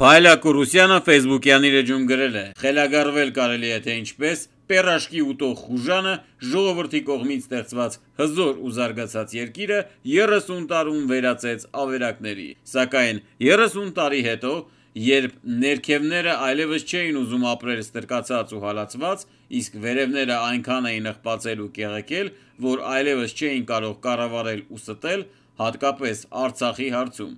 Փայլ Ակուրուսյանը Facebook-յան իր էջում գրել է. «Խելագարվել կարելի է, թե ինչպես «պեռաշկի» ուտող խուժանը, ժողովրդի կողմից ստեղծված հզոր ու զարգացած երկիրը 30 տարում վերածեց ավերակների: Սակայն 30 տարի հետո, երբ ներքևները այլևս չէին ուզում ապրել ստրկացած ու հալածված, իսկ վերևները այնքան էին աղբացել ու կեղեքել, որ այլևս չէին կարող կառավարել ու ստել, հատկապես Արցախի հարցում,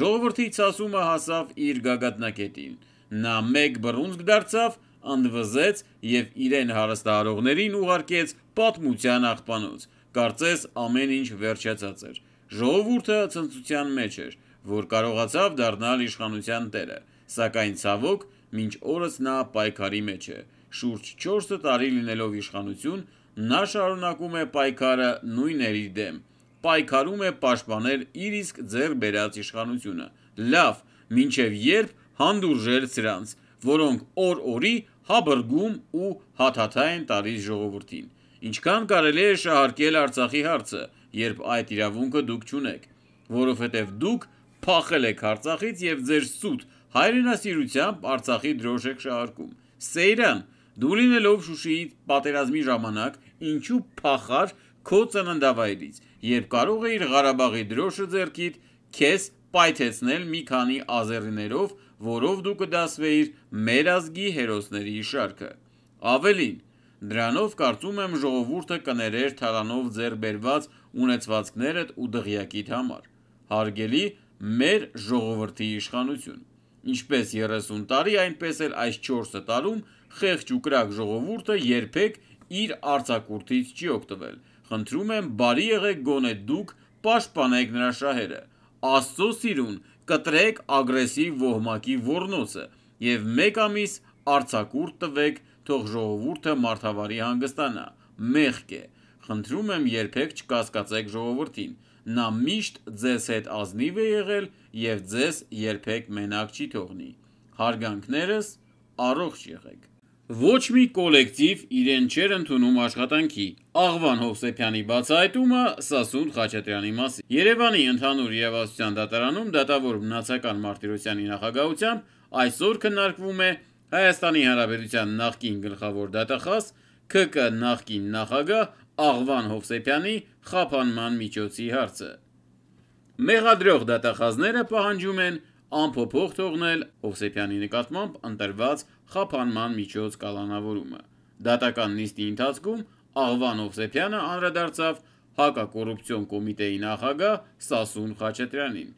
Ժողովրդի ցասումը հասավ իր գագաթնակետին։ Նա մեկ բռունցք դարձավ, ընդվզեց և իրեն հարստահարողներին ուղարկեց պատմության աղբանոց։ Կարծես ամեն ինչ վերջացած էր։ Ժողովուրդը ցնծության մեջ էր, որ կարողացավ դառնալ իշխանության տերը, սակայն ցավոք մինչ օրս նա պայքարի մեջ է։ Շուրջ 4 տարի լինելով իշխանություն, նա շարունակում է պայքարը նույների դեմ, պայքարում է պաշտպանել իր իսկ ձեռք բերած իշխանությունը: Լավ, մինչև ե՞րբ հանդուրժել սրանց, որոնք օր օրի հաբռգում ու հաթաթա են տալիս ժողովրդին: Ինչքան կարելի է շահարկել Արցախի հարցը, երբ այդ իրավունքը դուք չունեք: Որովհետև դուք փախել եք Արցախից և ձեր սուտ հայրենասիրությամբ Արցախի դրոշ եք շահարկում: Սեյրան, դու լինելով Շուշիի պատերազմի ժամանակ, ինչո՞ւ փախար քո ծննդավայրից: երբ կարող էիր Ղարաբաղի դրոշը ձեռքիդ քեզ պայթեցնել մի քանի ազերիներով, որով դու կդասվեիր մեր ազգի հերոսների շարքը։ Ավելին, դրանով կարծում եմ ժողովուրդը կներեր թալանով ձեռք բերված ունեցվածքներդ ու դղյակիդ համար։ Հարգելի մեր ժողովրդի իշխանություն, ինչպես 30 տարի, այնպես էլ այս 4 տարում խեղճ ու կրակ ժողովուրդը երբեք իր արձակուրդից չի օգտվել Խնդրում եմ բարի եղեք գոնե դուք պաշտպանեք նրա շահերը: Աստծո սիրուն կտրեք ագրեսիվ ոհմակի ոռնոցը և մեկ ամիս արձակուրդ տվեք թող ժողովուրդը մարդավարի հանգստանա: Մեղք է: Խնդրում եմ երբեք չկասկածեք ժողովրդին: Նա միշտ ձեզ հետ ազնիվ է եղել և ձեզ երբեք մենակ չի թողնի: Հարգանքներս, առողջ եղեք: Ոչ մի կոլեկտիվ իրեն չէր ընդունում աշխատանքի։ Աղվան Հովսեփյանի բացահայտումը Սասուն Խաչատրյանի մասին։ Երևանի ընդհանուր երևակայության դատարանում դատավոր Մնացական Մարտիրոսյանի նախագահությամբ այսօր քննարկվում է Հայաստանի Հանրապետության նախկին գլխավոր դատախազ ՔԿ նախկին նախագահ Աղվան Հովսեփյանի խափանման միջոցի հարցը։ Մեղադրող դատախազները պահանջում են անփոփոխ թողնել Հովսեփյանի նկատմամբ ընտրված խափանման միջոց կալանավորումը։ Դատական նիստի ընթացքում Աղվան Օվսեփյանը անդրադարձավ հակակոռուպցիոն կոմիտեի նախագահ Սասուն Խաչատրյանին։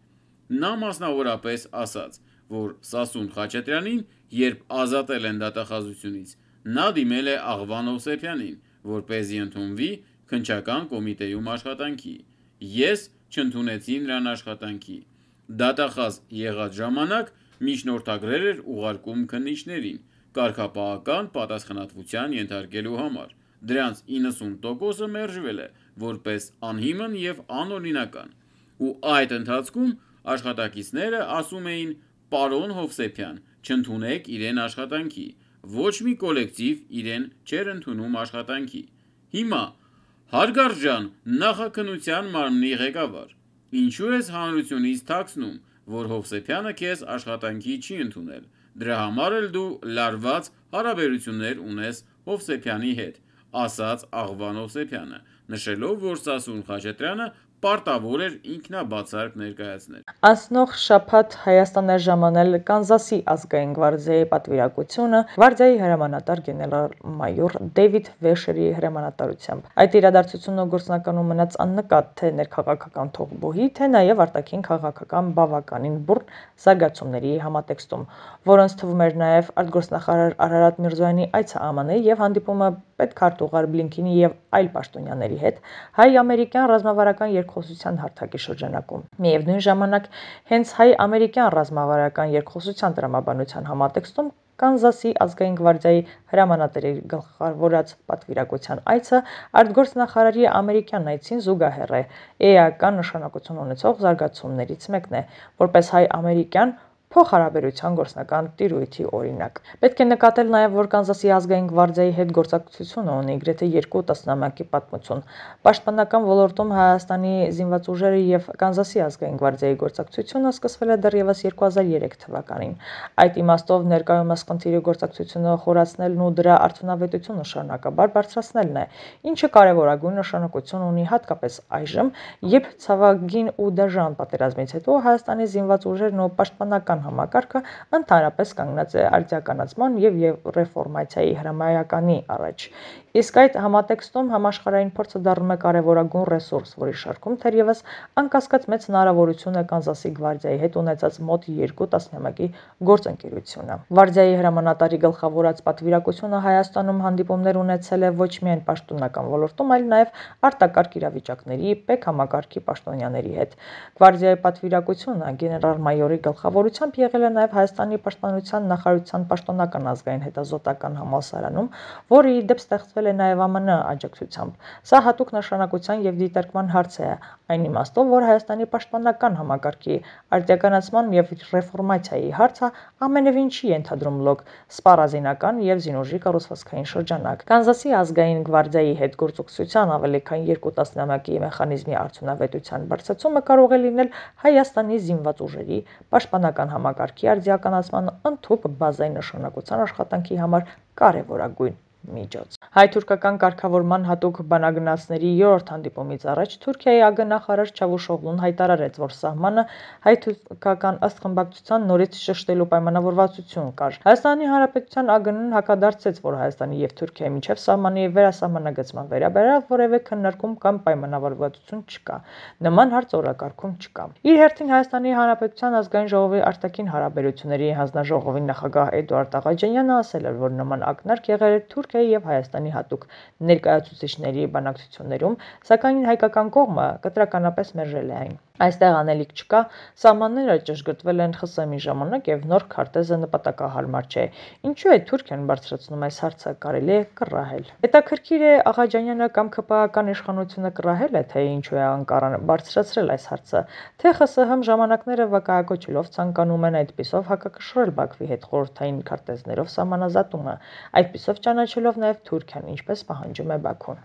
Նա մասնավորապես ասաց, որ Սասուն Խաչատրյանին, երբ ազատել են դատախազությունից, նա դիմել է Աղվան Օվսեփյանին, որ เป զի ընդունվի քնչական կոմիտեյում աշխատանքի։ Ես չընդունեցի նրան աշխատանքի։ Դատախազ եղած ժամանակ միջնորդագրեր էր ուղարկում քննիչներին կարգապահական պատասխանատվության ենթարկելու համար։ Դրանց 90%-ը մերժվել է որպես անհիմն եւ անօրինական։ Ու այդ ընթացքում աշխատակիցները ասում էին. «Պարոն Հովսեփյան, չընդունեք իրեն աշխատանքի»։ Ոչ մի կոլեկտիվ իրեն չէր ընդունում աշխատանքի։ Հիմա Հարգարժան նախաքնության մարմնի ղեկավար, ինչու ես հանրությունից թաքցնում որ Հովսեփյանը քեզ աշխատանքի չի ընդունել։ Դրա համար էլ դու լարված հարաբերություններ ունես Հովսեփյանի հետ, ասաց Աղվան Հովսեփյանը, նշելով, որ Սասուն Խաչատրյանը պարտավոր էր ինքնաբացարկ ներկայացնել։ Անցնող շաբաթ Հայաստան էր ժամանել Կանզասի ազգային գվարդիայի պատվիրակությունը գվարդիայի հրամանատար գեներալ մայոր Դեվիդ Վեշերի հրամանատարությամբ։ Այդ իրադարձությունը գործնականում մնաց աննկատ թե ներքաղաքական թողբոհի, թե նաև արտաքին քաղաքական բավականին բուրտ զարգացումների համատեքստում, որոնց թվում էր նաև արտգործնախարար Արարատ Միրզոյանի այցը ԱՄՆ-ի եւ հանդիպումը պետքարտ ուղար Բլինքինի եւ այլ պաշտոնյաների հետ հայ-ամերիկյան ռազմավարական երկխոսության հարթակի շրջանակում։ Միևնույն ժամանակ, հենց հայ-ամերիկյան ռազմավարական երկխոսության տրամաբանության համատեքստում Կանզասի ազգային գվարդիայի հրամանատարի գլխավորած պատվիրակության այցը արտգործնախարարի ամերիկյան այցին զուգահեռ է։ ԵԱԿ-ական նշանակություն ունեցող զարգացումներից մեկն է, որպես հայ-ամերիկյան փոխհարաբերության գործնական տիրույթի օրինակ։ Պետք է նկատել նաև, որ Կանզասի ազգային գվարդիայի հետ գործակցությունը ունի գրեթե 2 տասնամյակի պատմություն։ Պաշտպանական ոլորտում Հայաստանի զինված ուժերը եւ Կանզասի ազգային գվարդիայի գործակցությունը սկսվել է դեռևս 2003 թվականին։ Այդ իմաստով ներկայումս խնդիրի գործակցությունը խորացնելն ու դրա արդյունավետությունը շարունակաբար բարձրացնելն է, ինչը կարևորագույն նշանակություն ունի հատկապես այժմ, երբ ցավագին ու դաժան պատերազմից հետո Հայաստանի զինված ուժերն ու պաշտպանական համակարգը ընդհանրապես կանգնած է արդիականացման եւ ռեֆորմացիայի հրամայականի առաջ Իսկ այդ համատեքստում համաշխարհային փորձը դառնում է կարևորագույն ռեսուրս, որի շարքում թերևս անկասկած մեծ հնարավորություն է Կանզասի գվարդիայի հետ ունեցած մոտ 2 տասնամյակի գործընկերությունը։ Գվարդիայի հրամանատարի գլխավորած պատվիրակությունը Հայաստանում հանդիպումներ ունեցել է ոչ միայն պաշտոնական ոլորտում, այլ նաև արտակարգ իրավիճակների, ՊԵԿ համակարգի պաշտոնյաների հետ։ Գվարդիայի պատվիրակությունը գեներալ-մայորի գլխավորությամբ եղել է նաև Հայաստանի պաշտպանության նախարարության պաշտոնական ազգային հետազոտական համալսարանում, որը ի դեպ ստեղծվել ստեղծվել է նաև ԱՄՆ աջակցությամբ։ Սա հատուկ նշանակության եւ դիտարկման հարց է, այն իմաստով, որ Հայաստանի պաշտպանական համակարգի արդիականացման եւ ռեֆորմացիայի հարցը ամենևին չի ենթադրում լոկ սպառազինական եւ զինորժի կառուցվածքային շրջանակ։ Կանզասի ազգային գվարդիայի հետ գործողության ավելի քան 2 տասնամյակի մեխանիզմի արդյունավետության բարձրացումը կարող է լինել Հայաստանի զինված ուժերի պաշտպանական համակարգի արդիականացման ընդհանուր բազային նշանակության աշխատանքի համար կարևորագույն միջոց։ Հայ-թուրքական կարգավորման հատուկ բանագնացների 7-րդ հանդիպումից առաջ Թուրքիայի ԱԳ նախարար Չավուշօղլուն հայտարարեց, որ սահմանը հայ-թուրքական ըստ խմբակցության նորից շշտելու պայմանավորվածություն կար։ Հայաստանի Հանրապետության ԱԳՆ-ն հակադարձեց, որ Հայաստանի եւ Թուրքիայի միջև սահմանի վերասահմանագծման վերաբերյալ որևէ քննարկում կամ պայմանավորվածություն չկա։ Նման հարց օրակարգում չկա։ Իր հերթին Հայաստանի Հանրապետության ազգային ժողովի արտաքին հարաբերությունների հանձնաժողովի նախագահ Էդուարդ Աղաջանյանը ասել էր, որ նման ակնարկ եղել է Թուրքիա Արցախի եւ Հայաստանի հատուկ ներկայացուցիչների բանակցություններում, սակայն հայկական կողմը կտրականապես մերժել է այն։ Այստեղ անելիք չկա, սահմանները ճշգրտվել են ԽՍՀՄ-ի ժամանակ եւ նոր քարտեզը նպատակահարմար չէ։ Ինչու է Թուրքիան բարձրացնում այս հարցը կարելի է կռահել։ Հետաքրքիր է Աղաջանյանը կամ ԿՊԱ-ական իշխանությունը կռահել է, թե ինչու է Անկարան բարձրացրել այս հարցը, թե ԽՍՀՄ ժամանակները վկայակոչելով ցանկանում են այդպիսով հակակշռել Բաքվի հետ խորհրդային քարտեզներով սահմանազատումը, այդպիսով ճանաչել մոտեցելով նաև Թուրքիան, ինչպես պահանջում է Բաքուն։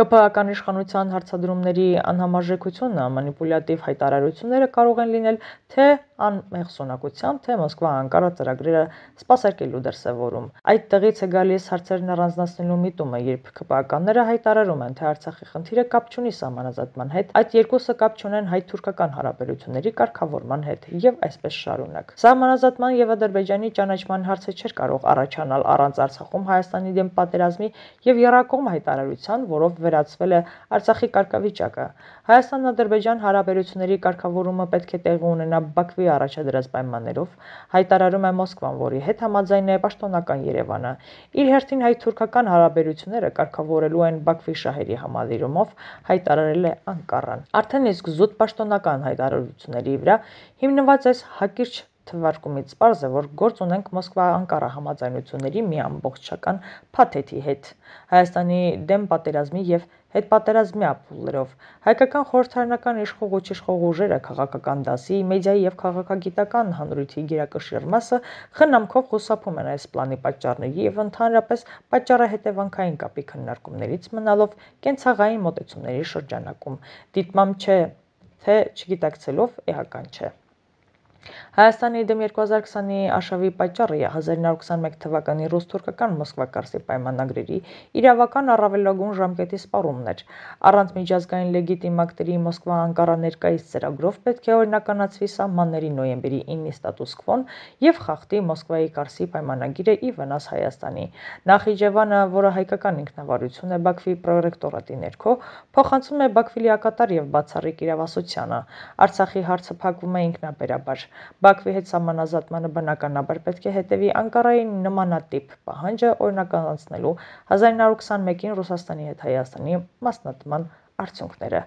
ԿՊՀ-ական իշխանության հարցադրումների անհամաժեքությունը, մանիպուլյատիվ հայտարարությունները կարող են լինել թե անմեղսոնակությամբ, թե Մոսկվա-Անկարա ծրագրերը սպասարկելու դրսևորում։ Այդ տեղից է գալիս հարցերն առանձնացնելու միտումը, երբ ԿՊԱԿ-ները հայտարարում են, թե Արցախի խնդիրը կապ չունի սահմանազատման հետ, այդ երկուսը կապ չունեն հայ-թուրքական հարաբերությունների կարգավորման հետ եւ այսպես շարունակ։ Սահմանազատման եւ Ադրբեջանի ճանաչման հարցը չէր կարող առաջանալ առանց Արցախում Հայաստանի դեմ պատերազմի եւ Երակոմ հայտարարության, որով վերացվել է Արցախի կարգավիճակը։ Հայաստան-Ադրբեջան հարաբերությունների կարգավորումը պետք է տեղի ունենա Բաքվի Լուկաշենկոյի առաջադրած պայմաններով հայտարարում է Մոսկվան, որի հետ համաձայն է պաշտոնական Երևանը։ Իր հերթին հայ-թուրքական հարաբերությունները կարգավորելու են Բաքվի շահերի համալիրումով հայտարարել է Անկարան։ Արդեն իսկ զուտ պաշտոնական հայտարարությունների վրա հիմնված այս հակիրճ թվարկումից պարզ է, որ գործ ունենք Մոսկվա-Անկարա համաձայնությունների մի ամբողջական փաթեթի հետ։ Հայաստանի դեմ պատերազմի եւ հետպատերազմյա փուլերով։ Հայկական խորհրդարանական իշխող ու չիշխող ուժերը քաղաքական դասի, մեդիայի եւ քաղաքագիտական հանրույթի գերակշիռ մասը խնամքով խուսափում են այս պլանի պատճառների եւ ընդհանրապես պատճառահետևանքային կապի քննարկումներից մնալով կենցաղային մոտեցումների շրջանակում։ Դիտմամբ չէ, թե չգիտակցելով էական չէ։ Հայաստանի դեմ 2020-ի արշավի պատճառը 1921 թվականի ռուս-թուրքական Մոսկվա-Կարսի պայմանագրերի իրավական առավելագույն ժամկետի սպառումն էր։ Առանց միջազգային լեգիտիմ ակտերի Մոսկվա-Անկարա ներկայիս ծրագրով պետք է օրինականացվի սահմանների նոյեմբերի 9-ի ստատուս քվոն եւ խախտի Մոսկվայի-Կարսի պայմանագիրը ի վնաս Հայաստանի։ Նախիջևանը, որը հայկական ինքնավարություն է Բաքվի պրոռեկտորատի ներքո, փոխանցում է Բաքվի լիակատար եւ բացառիկ իրավասությանը։ Արցախի հարցը փակվում է ինքնաբերաբար։ Բաքվի հետ համանազատմանը բնականաբար պետք է հետևի Անկարայի նմանատիպ պահանջը օրինականացնելու 1921-ին Ռուսաստանի հետ Հայաստանի մասնատման արդյունքները։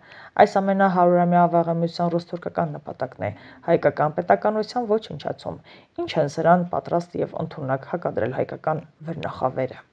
Այս ամենը 100-ամյա վաղեմիության ռուս-թուրքական նպատակն է՝ հայկական պետականության ոչնչացում։ Ինչ են սրան պատրաստ եւ ընդունակ հակադրել հայկական վերնախավերը։